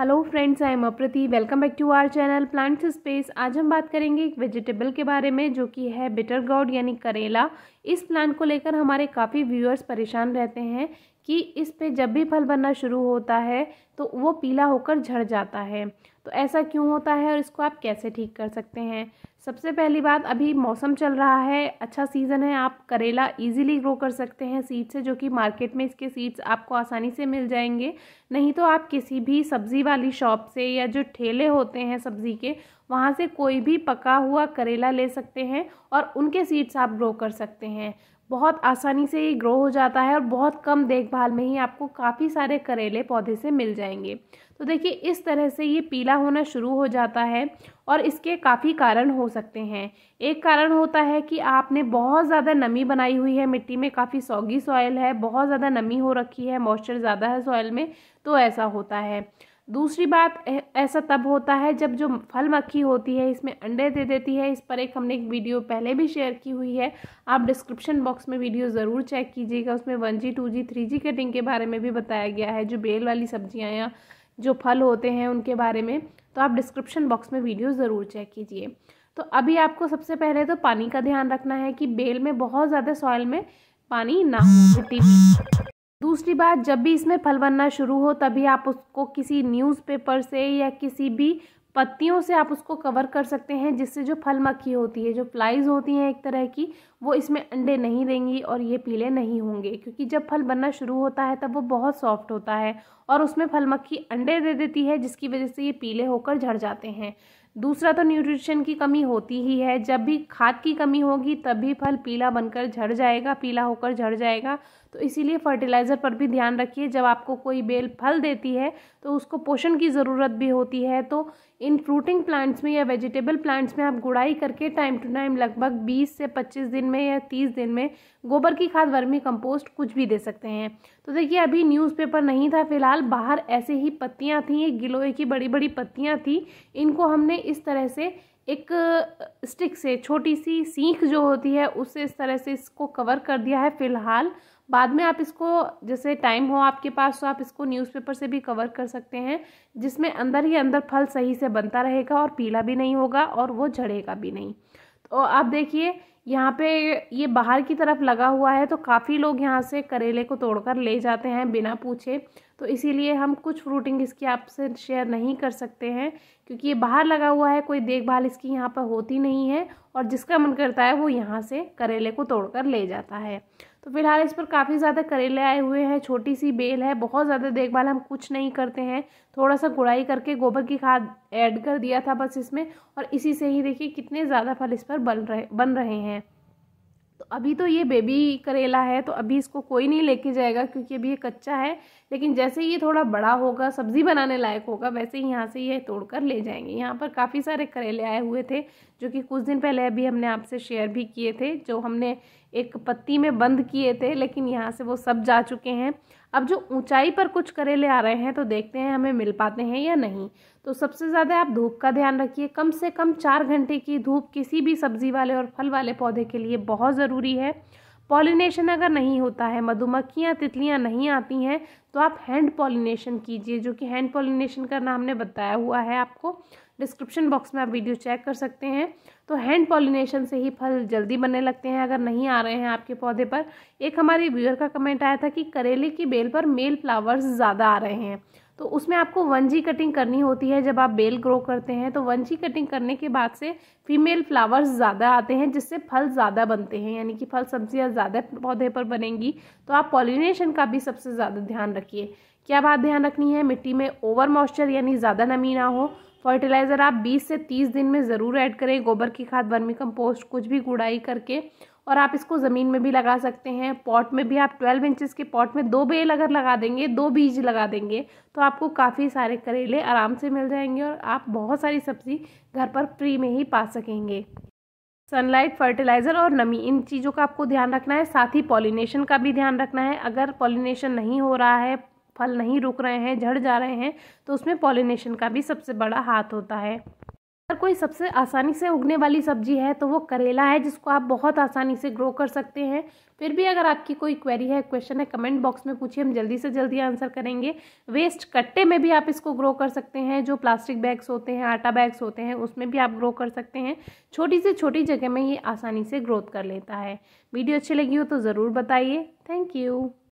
hello friends I am Aprati welcome back to our channel plants space आज हम बात करेंगे एक वेजिटेबल के बारे में जो कि है बिटर गॉड यानी करेला इस प्लांट को लेकर हमारे काफ़ी व्यूअर्स परेशान रहते हैं कि इस पे जब भी फल बनना शुरू होता है तो वो पीला होकर झड़ जाता है तो ऐसा क्यों होता है और इसको आप कैसे ठीक कर सकते हैं सबसे पहली बात अभी मौसम चल रहा है अच्छा सीज़न है आप करेला इजीली ग्रो कर सकते हैं सीड से जो कि मार्केट में इसके सीड्स आपको आसानी से मिल जाएंगे नहीं तो आप किसी भी सब्ज़ी वाली शॉप से या जो ठेले होते हैं सब्ज़ी के वहाँ से कोई भी पका हुआ करेला ले सकते हैं और उनके सीड्स आप ग्रो कर सकते हैं बहुत आसानी से ये ग्रो हो जाता है और बहुत कम देखभाल में ही आपको काफ़ी सारे करेले पौधे से मिल जाएंगे तो देखिए इस तरह से ये पीला होना शुरू हो जाता है और इसके काफ़ी कारण हो सकते हैं एक कारण होता है कि आपने बहुत ज़्यादा नमी बनाई हुई है मिट्टी में काफ़ी सौगी सॉयल है बहुत ज़्यादा नमी हो रखी है मॉइस्चर ज़्यादा है सॉयल में तो ऐसा होता है दूसरी बात ऐसा तब होता है जब जो फल मक्खी होती है इसमें अंडे दे देती है इस पर एक हमने एक वीडियो पहले भी शेयर की हुई है आप डिस्क्रिप्शन बॉक्स में वीडियो ज़रूर चेक कीजिएगा उसमें one G two G three G cutting के बारे में भी बताया गया है जो बेल वाली सब्जियाँ या जो फल होते हैं उनके बारे में तो आप डिस्क्रिप्शन बॉक्स में वीडियो ज़रूर चेक कीजिए तो अभी आपको सबसे पहले तो पानी का ध्यान रखना है कि बेल में बहुत ज़्यादा सॉइल में पानी ना होती दूसरी बात जब भी इसमें फल बनना शुरू हो तभी आप उसको किसी न्यूज़पेपर से या किसी भी पत्तियों से आप उसको कवर कर सकते हैं जिससे जो फल मक्खी होती है जो फ्लाइज होती हैं एक तरह की वो इसमें अंडे नहीं देंगी और ये पीले नहीं होंगे क्योंकि जब फल बनना शुरू होता है तब वो बहुत सॉफ्ट होता है और उसमें फल मक्खी अंडे दे देती है जिसकी वजह से ये पीले होकर झड़ जाते हैं दूसरा तो न्यूट्रिशन की कमी होती ही है जब भी खाद की कमी होगी तभी फल पीला बनकर झड़ जाएगा पीला होकर झड़ जाएगा तो इसीलिए फर्टिलाइज़र पर भी ध्यान रखिए जब आपको कोई बेल फल देती है तो उसको पोषण की ज़रूरत भी होती है तो इन फ्रूटिंग प्लांट्स में या वेजिटेबल प्लांट्स में आप गुड़ाई करके टाइम टू टाइम लगभग 20 से 25 दिन में या 30 दिन में गोबर की खाद वर्मी कंपोस्ट कुछ भी दे सकते हैं तो देखिए अभी न्यूज़पेपर नहीं था फिलहाल बाहर ऐसे ही पत्तियाँ थी ये की बड़ी बड़ी पत्तियाँ थी इनको हमने इस तरह से एक स्टिक से छोटी सी सीख जो होती है उससे इस तरह से इसको कवर कर दिया है फ़िलहाल बाद में आप इसको जैसे टाइम हो आपके पास तो आप इसको न्यूज़पेपर से भी कवर कर सकते हैं जिसमें अंदर ही अंदर फल सही से बनता रहेगा और पीला भी नहीं होगा और वो झड़ेगा भी नहीं तो आप देखिए यहाँ पे ये बाहर की तरफ लगा हुआ है तो काफ़ी लोग यहाँ से करेले को तोड़कर ले जाते हैं बिना पूछे तो इसीलिए हम कुछ फ्रूटिंग इसकी आपसे शेयर नहीं कर सकते हैं क्योंकि ये बाहर लगा हुआ है कोई देखभाल इसकी यहाँ पर होती नहीं है और जिसका मन करता है वो यहाँ से करेले को तोड़कर ले जाता है तो फिलहाल इस पर काफ़ी ज़्यादा करेले आए हुए हैं छोटी सी बेल है बहुत ज़्यादा देखभाल हम कुछ नहीं करते हैं थोड़ा सा गुड़ाई करके गोबर की खाद ऐड कर दिया था बस इसमें और इसी से ही देखिए कितने ज़्यादा फल इस पर बन रहे बन रहे हैं तो अभी तो ये बेबी करेला है तो अभी इसको कोई नहीं लेके जाएगा क्योंकि अभी ये कच्चा है लेकिन जैसे ये थोड़ा बड़ा होगा सब्ज़ी बनाने लायक होगा वैसे ही यहाँ से ये तोड़कर ले जाएंगे यहाँ पर काफ़ी सारे करेले आए हुए थे जो कि कुछ दिन पहले अभी हमने आपसे शेयर भी किए थे जो हमने एक पत्ती में बंद किए थे लेकिन यहाँ से वो सब जा चुके हैं अब जो ऊंचाई पर कुछ करेले आ रहे हैं तो देखते हैं हमें मिल पाते हैं या नहीं तो सबसे ज़्यादा आप धूप का ध्यान रखिए कम से कम चार घंटे की धूप किसी भी सब्जी वाले और फल वाले पौधे के लिए बहुत ज़रूरी है पॉलिनेशन अगर नहीं होता है मधुमक्खियाँ तितलियाँ नहीं आती हैं तो आप हैंड पॉलिनेशन कीजिए जो कि हैंड पॉलिनेशन का नाम ने बताया हुआ है आपको डिस्क्रिप्शन बॉक्स में आप वीडियो चेक कर सकते हैं तो हैंड पॉलिनेशन से ही फल जल्दी बनने लगते हैं अगर नहीं आ रहे हैं आपके पौधे पर एक हमारे व्यूअर का कमेंट आया था कि करेले की बेल पर मेल फ्लावर्स ज़्यादा आ रहे हैं तो उसमें आपको वन जी कटिंग करनी होती है जब आप बेल ग्रो करते हैं तो वन जी कटिंग करने के बाद से फीमेल फ्लावर्स ज़्यादा आते हैं जिससे फल ज़्यादा बनते हैं यानी कि फल सब्जियाँ ज़्यादा पौधे पर बनेंगी तो आप पॉलिनेशन का भी सबसे ज़्यादा ध्यान रखिए क्या बात ध्यान रखनी है मिट्टी में ओवर मॉइस्चर यानी ज़्यादा नमी ना हो फर्टिलाइज़र आप 20 से 30 दिन में ज़रूर ऐड करें गोबर की खाद वर्मी कंपोस्ट कुछ भी गुड़ाई करके और आप इसको ज़मीन में भी लगा सकते हैं पॉट में भी आप 12 इंचेस के पॉट में दो बेल अगर लगा देंगे दो बीज लगा देंगे तो आपको काफ़ी सारे करेले आराम से मिल जाएंगे और आप बहुत सारी सब्ज़ी घर पर फ्री में ही पा सकेंगे सनलाइट फर्टिलाइज़र और नमी इन चीज़ों का आपको ध्यान रखना है साथ ही पॉलिनेशन का भी ध्यान रखना है अगर पॉलिनेशन नहीं हो रहा है फल नहीं रुक रहे हैं झड़ जा रहे हैं तो उसमें पॉलिनेशन का भी सबसे बड़ा हाथ होता है अगर कोई सबसे आसानी से उगने वाली सब्जी है तो वो करेला है जिसको आप बहुत आसानी से ग्रो कर सकते हैं फिर भी अगर आपकी कोई क्वेरी है क्वेश्चन है कमेंट बॉक्स में पूछिए हम जल्दी से जल्दी आंसर करेंगे वेस्ट कट्टे में भी आप इसको ग्रो कर सकते हैं जो प्लास्टिक बैग्स होते हैं आटा बैग्स होते हैं उसमें भी आप ग्रो कर सकते हैं छोटी से छोटी जगह में ये आसानी से ग्रोथ कर लेता है वीडियो अच्छी लगी हो तो ज़रूर बताइए थैंक यू